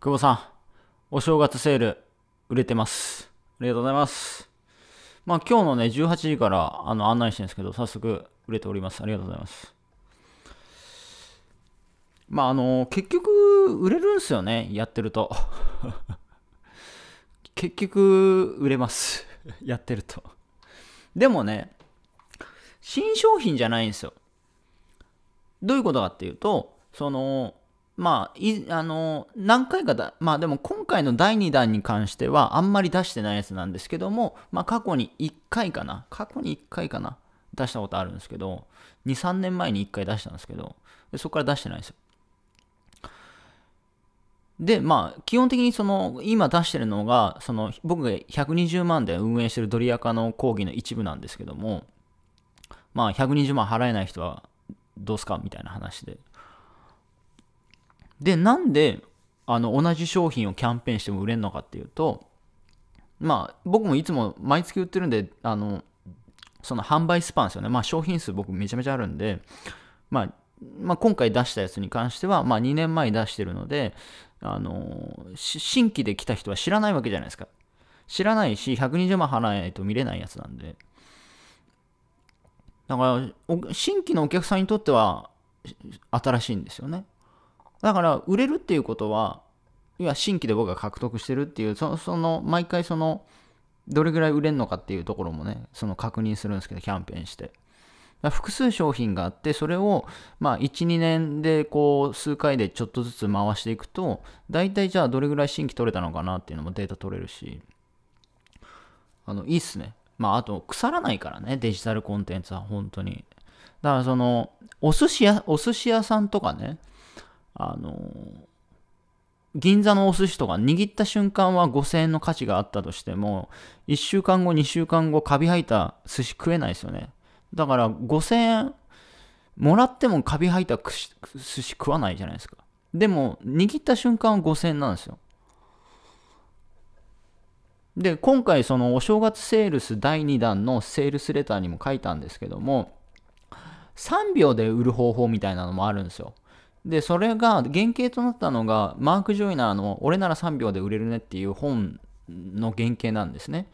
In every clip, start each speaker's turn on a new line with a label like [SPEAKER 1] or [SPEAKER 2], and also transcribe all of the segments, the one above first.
[SPEAKER 1] 久保さん、お正月セール、売れてます。ありがとうございます。まあ、今日のね、18時からあの案内してるんですけど、早速売れております。ありがとうございます。まあ、あの、結局、売れるんすよね、やってると。結局、売れます。やってると。でもね、新商品じゃないんですよ。どういうことかっていうと、その、まあ、いあの何回かだ、まあでも今回の第2弾に関してはあんまり出してないやつなんですけども、まあ過去に1回かな、過去に1回かな、出したことあるんですけど、2、3年前に1回出したんですけど、でそこから出してないんですよ。で、まあ、基本的にその、今出してるのが、その、僕が120万で運営してるドリアカの講義の一部なんですけども、まあ、120万払えない人はどうすかみたいな話で。で、なんで、あの、同じ商品をキャンペーンしても売れるのかっていうと、まあ、僕もいつも毎月売ってるんで、あの、その販売スパンですよね。まあ、商品数僕めちゃめちゃあるんで、まあ、まあ、今回出したやつに関しては、まあ、2年前に出してるので、あの新規で来た人は知らないわけじゃないですか。知らないし、120万払えないと見れないやつなんで。だから、新規のお客さんにとっては、新しいんですよね。だから、売れるっていうことは、いや、新規で僕が獲得してるっていう、その、毎回その、どれぐらい売れるのかっていうところもね、その確認するんですけど、キャンペーンして。複数商品があって、それを、まあ、1、2年で、こう、数回でちょっとずつ回していくと、大体じゃあどれぐらい新規取れたのかなっていうのもデータ取れるし、あの、いいっすね。まあ、あと、腐らないからね、デジタルコンテンツは、本当に。だから、その、お寿司屋、お寿司屋さんとかね、あの銀座のお寿司とか握った瞬間は5000円の価値があったとしても、1週間後、2週間後、カビ生えた寿司食えないですよね。だから5000円もらってもカビ生えた寿司食わないじゃないですか。でも、握った瞬間は5000円なんですよ。で、今回そのお正月セールス第2弾のセールスレターにも書いたんですけども、3秒で売る方法みたいなのもあるんですよ。で、それが原型となったのが、マーク・ジョイナーの俺なら3秒で売れるねっていう本の原型なんですね。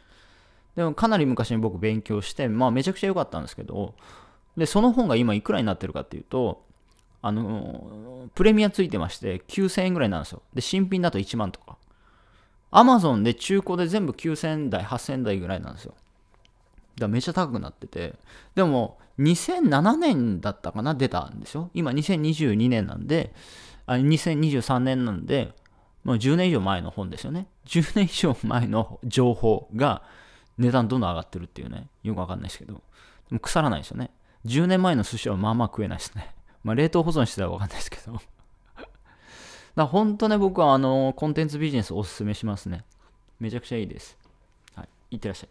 [SPEAKER 1] でもかなり昔に僕勉強して、まあめちゃくちゃ良かったんですけど、で、その本が今いくらになってるかっていうと、あの、プレミアついてまして9000円ぐらいなんですよ。で、新品だと1万とか。アマゾンで中古で全部9000円台、8000円台ぐらいなんですよ。だめちゃ高くなってて。でも、2007年だったかな出たんでしょ今2022年なんで、あ2023年なんで、もう10年以上前の本ですよね。10年以上前の情報が値段どんどん上がってるっていうね。よくわかんないですけど。でも腐らないですよね。10年前の寿司はまあまあ食えないですね。まあ冷凍保存してたらわかんないですけど。だ本当ね、僕はあの、コンテンツビジネスおすすめしますね。めちゃくちゃいいです。はい。いってらっしゃい。